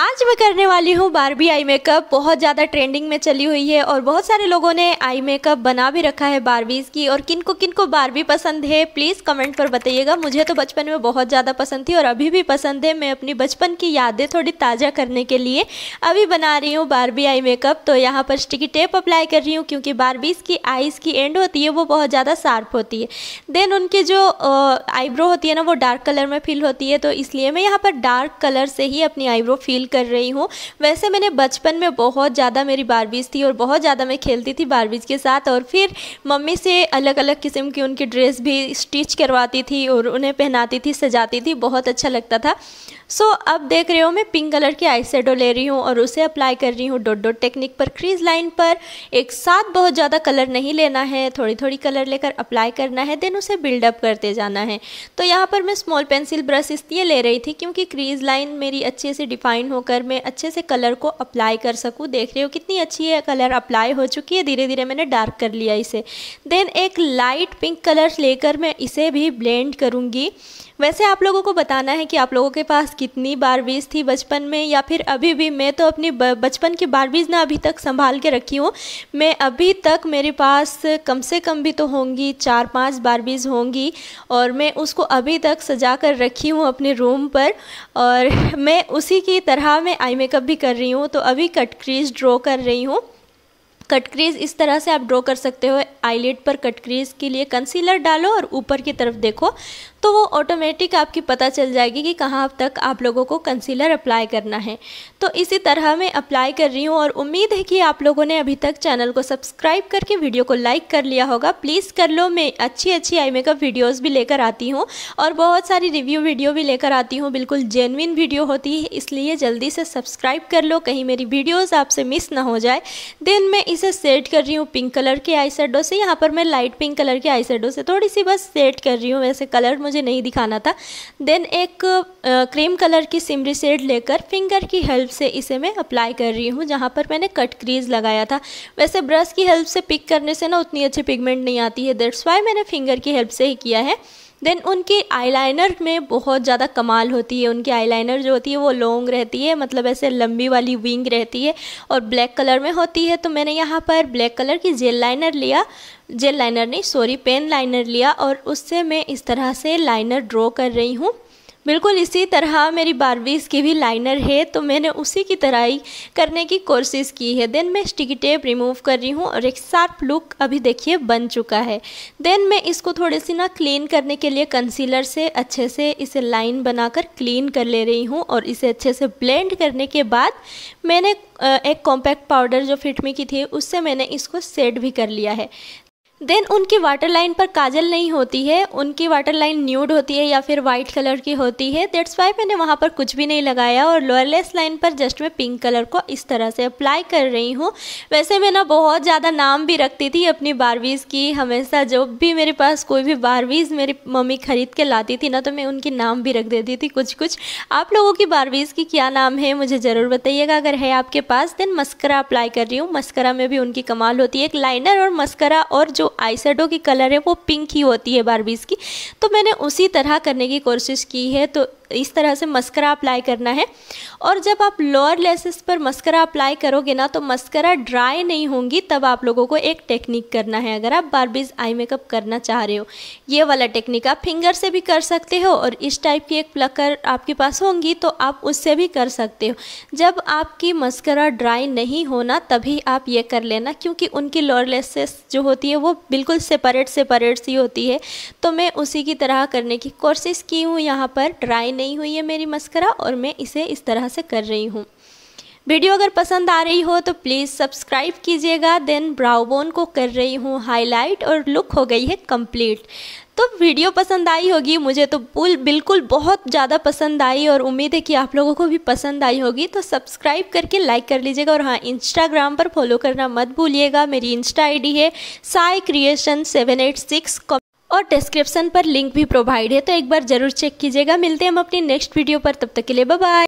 आज मैं करने वाली हूँ बारबी आई मेकअप बहुत ज़्यादा ट्रेंडिंग में चली हुई है और बहुत सारे लोगों ने आई मेकअप बना भी रखा है बारबीज़ की और किन को किन को बारबी पसंद है प्लीज़ कमेंट पर बताइएगा मुझे तो बचपन में बहुत ज़्यादा पसंद थी और अभी भी पसंद है मैं अपनी बचपन की यादें थोड़ी ताज़ा करने के लिए अभी बना रही हूँ बारबी आई मेकअप तो यहाँ पर स्टिकी टेप अप्लाई कर रही हूँ क्योंकि बारबीज़ की आइज़ की एंड होती है वो बहुत ज़्यादा शार्प होती है देन उनकी जो आईब्रो होती है ना वो डार्क कलर में फील होती है तो इसलिए मैं यहाँ पर डार्क कलर से ही अपनी आईब्रो फील कर रही हूँ वैसे मैंने बचपन में बहुत ज़्यादा मेरी बारबीज थी और बहुत ज़्यादा मैं खेलती थी बारबीज के साथ और फिर मम्मी से अलग अलग किस्म की उनकी ड्रेस भी स्टिच करवाती थी और उन्हें पहनाती थी सजाती थी बहुत अच्छा लगता था सो so, अब देख रहे हो मैं पिंक कलर की आई ले रही हूँ और उसे अप्लाई कर रही हूँ डोट डोट टेक्निक पर क्रीज लाइन पर एक साथ बहुत ज़्यादा कलर नहीं लेना है थोड़ी थोड़ी कलर लेकर अप्लाई करना है देन उसे बिल्डअप करते जाना है तो यहाँ पर मैं स्मॉल पेंसिल ब्रश इसलिए ले रही थी क्योंकि क्रीज लाइन मेरी अच्छे से डिफाइन हो होकर मैं अच्छे से कलर को अप्लाई कर सकूँ देख रहे हो कितनी अच्छी है कलर अप्लाई हो चुकी है धीरे धीरे मैंने डार्क कर लिया इसे देन एक लाइट पिंक कलर लेकर मैं इसे भी ब्लेंड करूँगी वैसे आप लोगों को बताना है कि आप लोगों के पास कितनी बारबीज थी बचपन में या फिर अभी भी मैं तो अपनी बचपन की बारबीज ना अभी तक संभाल के रखी हूँ मैं अभी तक मेरे पास कम से कम भी तो होंगी चार पाँच बारबीज होंगी और मैं उसको अभी तक सजा कर रखी हूँ अपने रूम पर और मैं उसी की तरह मैं आई मेकअप भी कर रही हूँ तो अभी कट क्रीज ड्रॉ कर रही हूँ कट क्रीज इस तरह से आप ड्रॉ कर सकते हो आईलेट पर कट क्रीज के लिए कंसीलर डालो और ऊपर की तरफ देखो तो वो ऑटोमेटिक आपकी पता चल जाएगी कि कहाँ तक आप लोगों को कंसीलर अप्लाई करना है तो इसी तरह मैं अप्लाई कर रही हूँ और उम्मीद है कि आप लोगों ने अभी तक चैनल को सब्सक्राइब करके वीडियो को लाइक कर लिया होगा प्लीज़ कर लो मैं अच्छी अच्छी आई मेकअप वीडियोज़ भी लेकर आती हूँ और बहुत सारी रिव्यू वीडियो भी लेकर आती हूँ बिल्कुल जेनविन वीडियो होती है इसलिए जल्दी से सब्सक्राइब कर लो कहीं मेरी वीडियोज़ आपसे मिस ना हो जाए देन मैं इसे सेट कर रही हूँ पिंक कलर के आई से यहाँ पर मैं लाइट पिंक कलर के आई से थोड़ी सी बस सेट कर रही हूँ वैसे कलर मुझे मुझे नहीं दिखाना था देन एक क्रीम कलर की सिमरी सेड लेकर फिंगर की हेल्प से इसे मैं अप्लाई कर रही हूँ जहाँ पर मैंने कट क्रीज लगाया था वैसे ब्रश की हेल्प से पिक करने से ना उतनी अच्छी पिगमेंट नहीं आती है दैट्स वाई मैंने फिंगर की हेल्प से ही किया है देन उनके आईलाइनर में बहुत ज़्यादा कमाल होती है उनकी आईलाइनर जो होती है वो लॉन्ग रहती है मतलब ऐसे लंबी वाली विंग रहती है और ब्लैक कलर में होती है तो मैंने यहाँ पर ब्लैक कलर की जेल लाइनर लिया जेल लाइनर नहीं सॉरी पेन लाइनर लिया और उससे मैं इस तरह से लाइनर ड्रॉ कर रही हूँ बिल्कुल इसी तरह मेरी बारवीस की भी लाइनर है तो मैंने उसी की तरह ही करने की कोशिश की है देन मैं स्टिकी टेप रिमूव कर रही हूँ और एक शार्प लुक अभी देखिए बन चुका है देन मैं इसको थोड़ी सी ना क्लीन करने के लिए कंसीलर से अच्छे से इसे लाइन बनाकर क्लीन कर ले रही हूँ और इसे अच्छे से ब्लेंड करने के बाद मैंने एक कॉम्पैक्ट पाउडर जो फिटमी की थी उससे मैंने इसको सेट भी कर लिया है देन उनकी वाटर लाइन पर काजल नहीं होती है उनकी वाटर लाइन न्यूड होती है या फिर वाइट कलर की होती है दैट्स वाई मैंने वहाँ पर कुछ भी नहीं लगाया और लोअरलेस लाइन पर जस्ट मैं पिंक कलर को इस तरह से अप्लाई कर रही हूँ वैसे मैं ना बहुत ज़्यादा नाम भी रखती थी अपनी बारवीज़ की हमेशा जब भी मेरे पास कोई भी बारवीज़ मेरी मम्मी ख़रीद के लाती थी ना तो मैं उनके नाम भी रख देती थी कुछ कुछ आप लोगों की बारवीज़ की क्या नाम है मुझे ज़रूर बताइएगा अगर है आपके पास देन मस्करा अप्लाई कर रही हूँ मस्करा में भी उनकी कमाल होती है एक लाइनर और मस्करा और जो जो आई की कलर है वो पिंक ही होती है बारबीज़ की तो मैंने उसी तरह करने की कोशिश की है तो इस तरह से मस्करा अप्लाई करना है और जब आप लोअर लेसेस पर मस्करा अप्लाई करोगे ना तो मस्करा ड्राई नहीं होंगी तब आप लोगों को एक टेक्निक करना है अगर आप बारबीज आई मेकअप करना चाह रहे हो ये वाला टेक्निक आप फिंगर से भी कर सकते हो और इस टाइप की एक प्लकर आपके पास होंगी तो आप उससे भी कर सकते हो जब आपकी मस्करा ड्राई नहीं होना तभी आप ये कर लेना क्योंकि उनकी लोअर लेसेस जो होती है वो बिल्कुल सेपरेट सेपरेट सी होती है तो मैं उसी की तरह करने की कोशिश की हूँ यहाँ पर ड्राई नहीं हुई है मेरी मस्करा और मैं इसे इस तरह से कर रही हूँ वीडियो अगर पसंद आ रही हो तो प्लीज़ सब्सक्राइब कीजिएगा देन ब्राउबोन को कर रही हूँ हाईलाइट और लुक हो गई है कंप्लीट तो वीडियो पसंद आई होगी मुझे तो पुल बिल्कुल बहुत ज़्यादा पसंद आई और उम्मीद है कि आप लोगों को भी पसंद आई होगी तो सब्सक्राइब करके लाइक कर लीजिएगा और हाँ इंस्टाग्राम पर फॉलो करना मत भूलिएगा मेरी इंस्टा आई है Sai creation seven eight six और डिस्क्रिप्शन पर लिंक भी प्रोवाइड है तो एक बार ज़रूर चेक कीजिएगा मिलते हैं हम अपनी नेक्स्ट वीडियो पर तब तक के लिए बाय